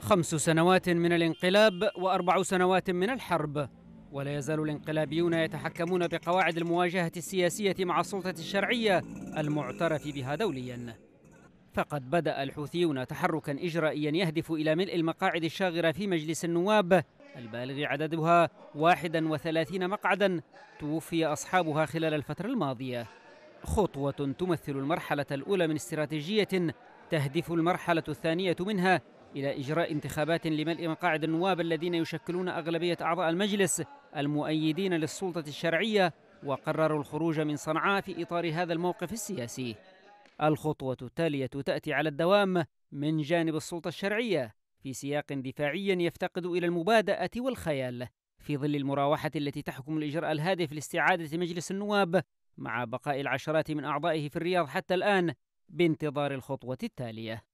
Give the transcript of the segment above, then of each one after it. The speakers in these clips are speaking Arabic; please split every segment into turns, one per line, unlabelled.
خمس سنوات من الانقلاب وأربع سنوات من الحرب ولا يزال الانقلابيون يتحكمون بقواعد المواجهة السياسية مع السلطة الشرعية المعترف بها دولياً فقد بدأ الحوثيون تحركا إجرائيا يهدف إلى ملء المقاعد الشاغرة في مجلس النواب البالغ عددها 31 مقعدا توفي أصحابها خلال الفترة الماضية خطوة تمثل المرحلة الأولى من استراتيجية تهدف المرحلة الثانية منها إلى إجراء انتخابات لملء مقاعد النواب الذين يشكلون أغلبية أعضاء المجلس المؤيدين للسلطة الشرعية وقرروا الخروج من صنعاء في إطار هذا الموقف السياسي الخطوة التالية تأتي على الدوام من جانب السلطة الشرعية في سياق دفاعي يفتقد إلى المبادأة والخيال في ظل المراوحة التي تحكم الإجراء الهادف لاستعادة مجلس النواب مع بقاء العشرات من أعضائه في الرياض حتى الآن بانتظار الخطوة التالية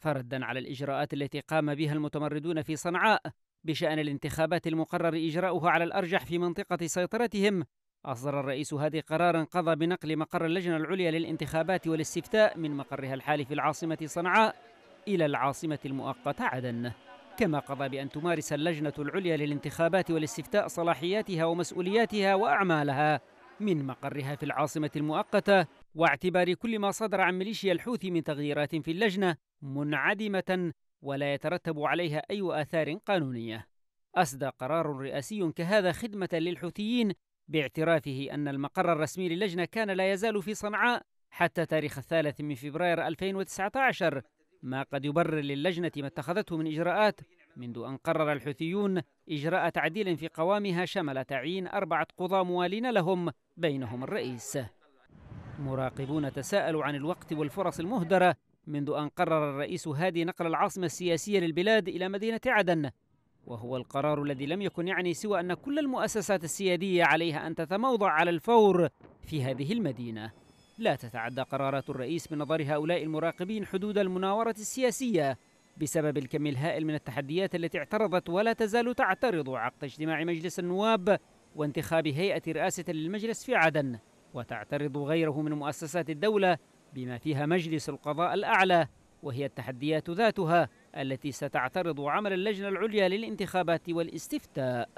فردا على الإجراءات التي قام بها المتمردون في صنعاء بشأن الانتخابات المقرر إجراؤها على الأرجح في منطقة سيطرتهم أصدر الرئيس هادي قرارا قضى بنقل مقر اللجنة العليا للانتخابات والاستفتاء من مقرها الحالي في العاصمة صنعاء إلى العاصمة المؤقتة عدن كما قضى بأن تمارس اللجنة العليا للانتخابات والاستفتاء صلاحياتها ومسؤولياتها وأعمالها من مقرها في العاصمة المؤقتة واعتبار كل ما صدر عن ميليشيا الحوثي من تغييرات في اللجنة منعدمة ولا يترتب عليها أي آثار قانونية. أسدى قرار رئاسي كهذا خدمة للحوثيين باعترافه أن المقر الرسمي للجنة كان لا يزال في صنعاء حتى تاريخ الثالث من فبراير 2019 ما قد يبرر للجنة ما اتخذته من إجراءات منذ أن قرر الحوثيون إجراء تعديل في قوامها شمل تعيين أربعة قضاة موالين لهم بينهم الرئيس مراقبون تساءلوا عن الوقت والفرص المهدرة منذ أن قرر الرئيس هادي نقل العاصمة السياسية للبلاد إلى مدينة عدن وهو القرار الذي لم يكن يعني سوى أن كل المؤسسات السيادية عليها أن تتموضع على الفور في هذه المدينة لا تتعدى قرارات الرئيس بنظر هؤلاء المراقبين حدود المناورة السياسية بسبب الكم الهائل من التحديات التي اعترضت ولا تزال تعترض عقد اجتماع مجلس النواب وانتخاب هيئة رئاسة للمجلس في عدن وتعترض غيره من مؤسسات الدولة بما فيها مجلس القضاء الأعلى وهي التحديات ذاتها التي ستعترض عمل اللجنة العليا للانتخابات والاستفتاء